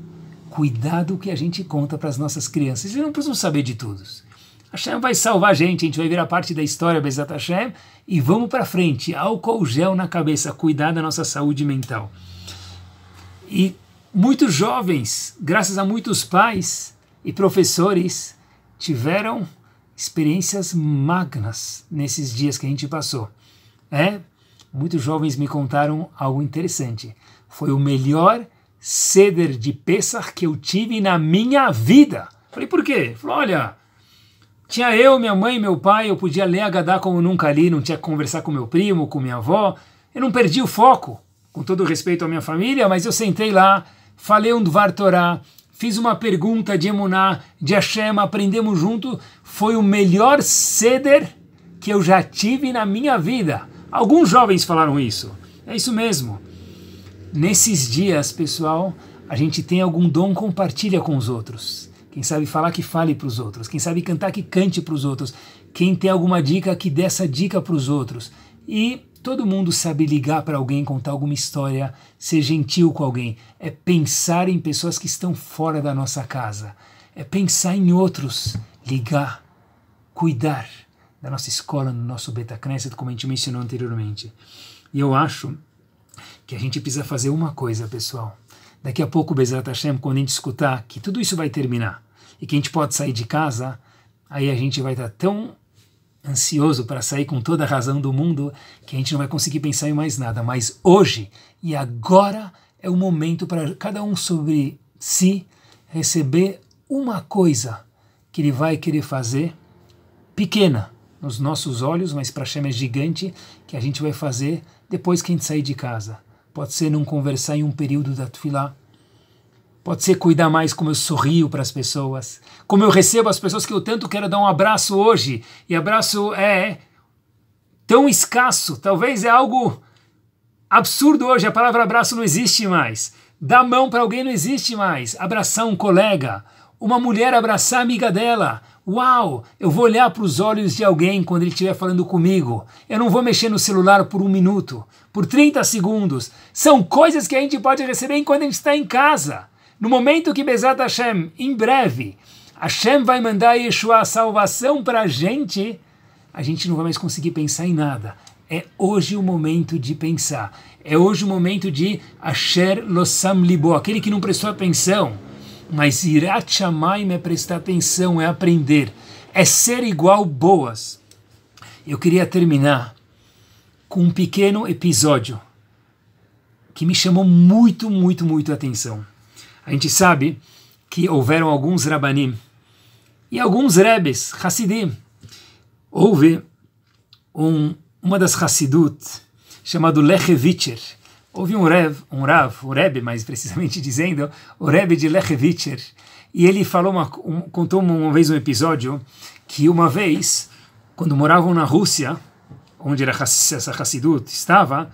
Cuidado que a gente conta para as nossas crianças. Eles não precisam saber de todos Hashem vai salvar a gente, a gente vai virar parte da história Bezat Hashem e vamos para frente. Álcool gel na cabeça, cuidar da nossa saúde mental. E muitos jovens, graças a muitos pais e professores, tiveram experiências magnas nesses dias que a gente passou. É, muitos jovens me contaram algo interessante. Foi o melhor ceder de Pesach que eu tive na minha vida. Falei, por quê? Falei, olha, tinha eu, minha mãe, meu pai, eu podia ler Agadá como nunca ali, não tinha que conversar com meu primo, com minha avó. Eu não perdi o foco, com todo respeito à minha família, mas eu sentei lá, falei um Dvar Torá, fiz uma pergunta de Emuná, de Hashem, aprendemos junto. Foi o melhor seder que eu já tive na minha vida. Alguns jovens falaram isso. É isso mesmo. Nesses dias, pessoal, a gente tem algum dom, compartilha com os outros. Quem sabe falar, que fale para os outros. Quem sabe cantar, que cante para os outros. Quem tem alguma dica, que dê essa dica para os outros. E todo mundo sabe ligar para alguém, contar alguma história, ser gentil com alguém. É pensar em pessoas que estão fora da nossa casa. É pensar em outros, ligar, cuidar da nossa escola, no nosso Beta Knesset, como a gente mencionou anteriormente. E eu acho que a gente precisa fazer uma coisa, pessoal. Daqui a pouco, Bezerra Hashem, quando a gente escutar que tudo isso vai terminar, e que a gente pode sair de casa, aí a gente vai estar tá tão ansioso para sair com toda a razão do mundo que a gente não vai conseguir pensar em mais nada. Mas hoje e agora é o momento para cada um sobre si receber uma coisa que ele vai querer fazer, pequena nos nossos olhos, mas para chama é gigante, que a gente vai fazer depois que a gente sair de casa. Pode ser não conversar em um período da Tufilá, Pode ser cuidar mais como eu sorrio para as pessoas, como eu recebo as pessoas que eu tanto quero dar um abraço hoje. E abraço é tão escasso, talvez é algo absurdo hoje. A palavra abraço não existe mais. Dar mão para alguém não existe mais. Abraçar um colega, uma mulher abraçar a amiga dela. Uau, eu vou olhar para os olhos de alguém quando ele estiver falando comigo. Eu não vou mexer no celular por um minuto, por 30 segundos. São coisas que a gente pode receber enquanto a gente está em casa. No momento que Bezat Hashem, em breve, Hashem vai mandar Yeshua a salvação para a gente, a gente não vai mais conseguir pensar em nada. É hoje o momento de pensar. É hoje o momento de Asher Losam Libo, aquele que não prestou atenção. Mas Irat Shamaim é prestar atenção, é aprender, é ser igual boas. Eu queria terminar com um pequeno episódio que me chamou muito, muito, muito a atenção. A gente sabe que houveram alguns Rabanim e alguns Rebes, Hassidim. Houve um, uma das Hassidut, chamado Lechevitcher. Houve um Rev, um Rav, um Rebbe, mais precisamente [LAUGHS] dizendo, o Rebbe de Lechevitcher. E ele falou uma, um, contou uma vez um episódio que uma vez, quando moravam na Rússia, onde era essa Hassidut estava,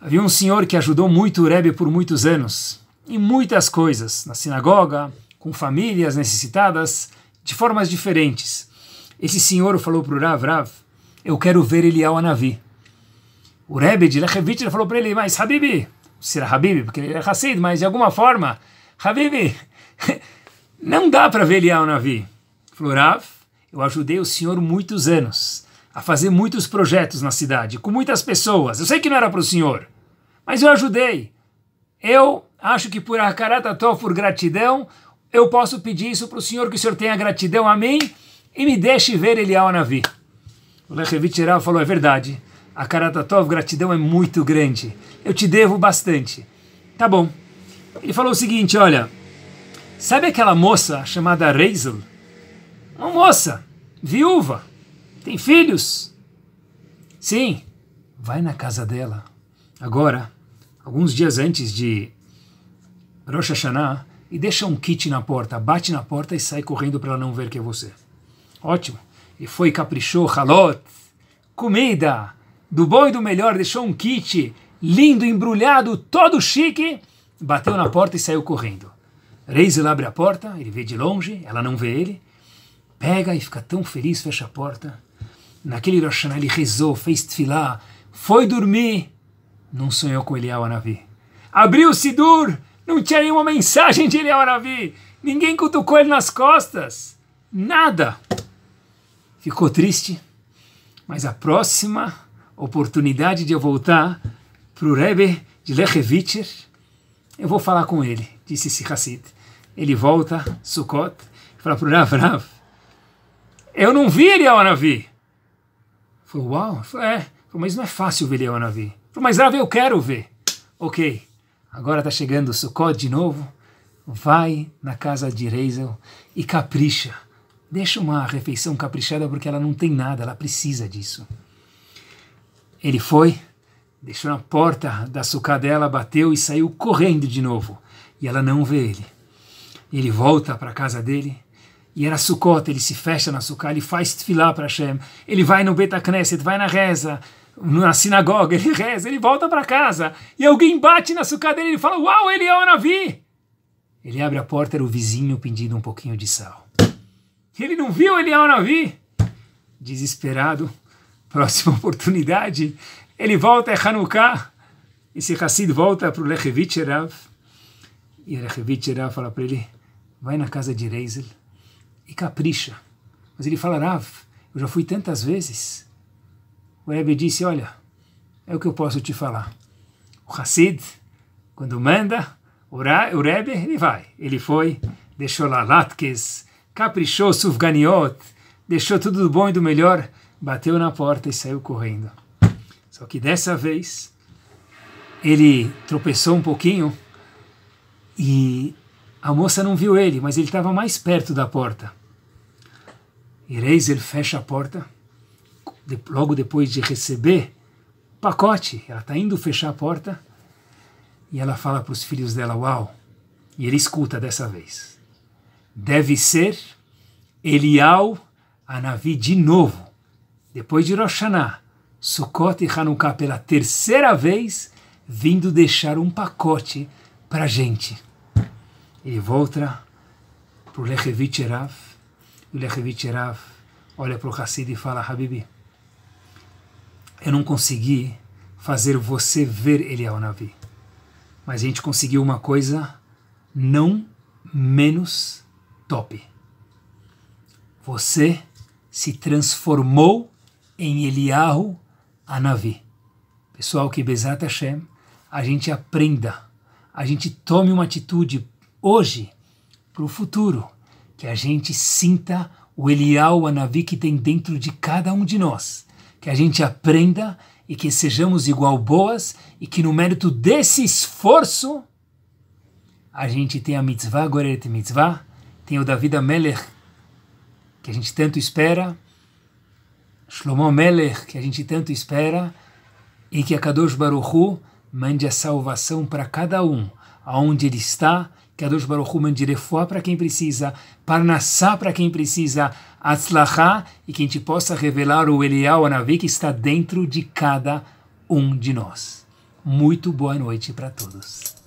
havia um senhor que ajudou muito o Rebbe por muitos anos em muitas coisas, na sinagoga, com famílias necessitadas, de formas diferentes. Esse senhor falou para o Rav, Rav, eu quero ver Eliel Anavi. O Rebbe de Lechevitch falou para ele, mas Habibi, será Habibi, porque ele é Hassid, mas de alguma forma, Habibi, [LAUGHS] não dá para ver Eliel Anavi. Falou, Rav, eu ajudei o senhor muitos anos a fazer muitos projetos na cidade, com muitas pessoas. Eu sei que não era para o senhor, mas eu ajudei. Eu acho que por Hakaratató, por gratidão, eu posso pedir isso para o Senhor, que o Senhor tenha gratidão a mim e me deixe ver Elial Navi. O Lechevit Heral falou, é verdade. Hakaratatov, gratidão é muito grande. Eu te devo bastante. Tá bom. Ele falou o seguinte, olha, sabe aquela moça chamada Reisel? Uma moça, viúva, tem filhos. Sim, vai na casa dela. Agora, alguns dias antes de Rosh Hashanah e deixa um kit na porta, bate na porta e sai correndo para não ver que é você. Ótimo. E foi, caprichou, halot, comida, do bom e do melhor, deixou um kit lindo, embrulhado, todo chique, bateu na porta e saiu correndo. Reisel abre a porta, ele vê de longe, ela não vê ele, pega e fica tão feliz, fecha a porta. Naquele Rosh Hashanah ele rezou, fez tefilá, foi dormir, não sonhou com Eliyahu Anavi. Abriu o Sidur, não tinha nenhuma mensagem de Eliel Hanavi. Ninguém cutucou ele nas costas. Nada. Ficou triste. Mas a próxima oportunidade de eu voltar para o Rebbe de Lechevitcher, eu vou falar com ele, disse Sihassid. Ele volta, Sukkot, e fala para o Rav, Rav, eu não vi Eliel Hanavi. Falou, uau, falei, é. Falei, mas não é fácil ver Eliel Hanavi. Falei, mas Rav, eu quero ver. Ok, agora está chegando Sukkot de novo, vai na casa de Reisel e capricha. Deixa uma refeição caprichada porque ela não tem nada, ela precisa disso. Ele foi, deixou na porta da sucá dela, bateu e saiu correndo de novo. E ela não vê ele. Ele volta para a casa dele e era Sukkot, ele se fecha na sucá, ele faz filar para Hashem, ele vai no Betacneset, vai na reza, na sinagoga, ele reza, ele volta para casa e alguém bate na sua cadeira e fala: Uau, ele é o Navi! Ele abre a porta, era o vizinho pedindo um pouquinho de sal. Ele não viu ele é o Navi! Desesperado, [LAUGHS] próxima oportunidade, ele volta, é Hanukkah. Esse Hassid volta para o Lechevich Rav e o Lechevich Rav fala para ele: Vai na casa de Reisel e capricha. Mas ele fala: Rav, eu já fui tantas vezes o Rebbe disse, olha, é o que eu posso te falar. O Hassid, quando manda o Rebbe, ele vai. Ele foi, deixou lá latkes, caprichou sufganiot, deixou tudo do bom e do melhor, bateu na porta e saiu correndo. Só que dessa vez ele tropeçou um pouquinho e a moça não viu ele, mas ele estava mais perto da porta. E Reiser fecha a porta de, logo depois de receber o pacote, ela está indo fechar a porta e ela fala para os filhos dela: Uau! E ele escuta dessa vez. Deve ser Elial a Navi de novo, depois de Roshaná, Sukkot e Hanukkah pela terceira vez, vindo deixar um pacote para a gente. Ele volta para o Lechevich Erav, o Lechevich Erav olha para o Hassid e fala, Habibi, eu não consegui fazer você ver Eliel Navi, mas a gente conseguiu uma coisa não menos top. Você se transformou em Eliyahu Anavi. Pessoal, que Bezat Hashem, a gente aprenda, a gente tome uma atitude hoje para o futuro, que a gente sinta o Eliyahu Anavi que tem dentro de cada um de nós que a gente aprenda e que sejamos igual boas e que no mérito desse esforço a gente tenha a mitzvah Goret Mitzvah, tem o David Amelech, que a gente tanto espera, Shlomo Melech, que a gente tanto espera, e que a Kadosh Baruchu mande a salvação para cada um, aonde ele está que Kadosh Baruch Hu mande para quem precisa, parnassá para quem precisa, atzlahá, e que a gente possa revelar o Elial Anavi que está dentro de cada um de nós. Muito boa noite para todos.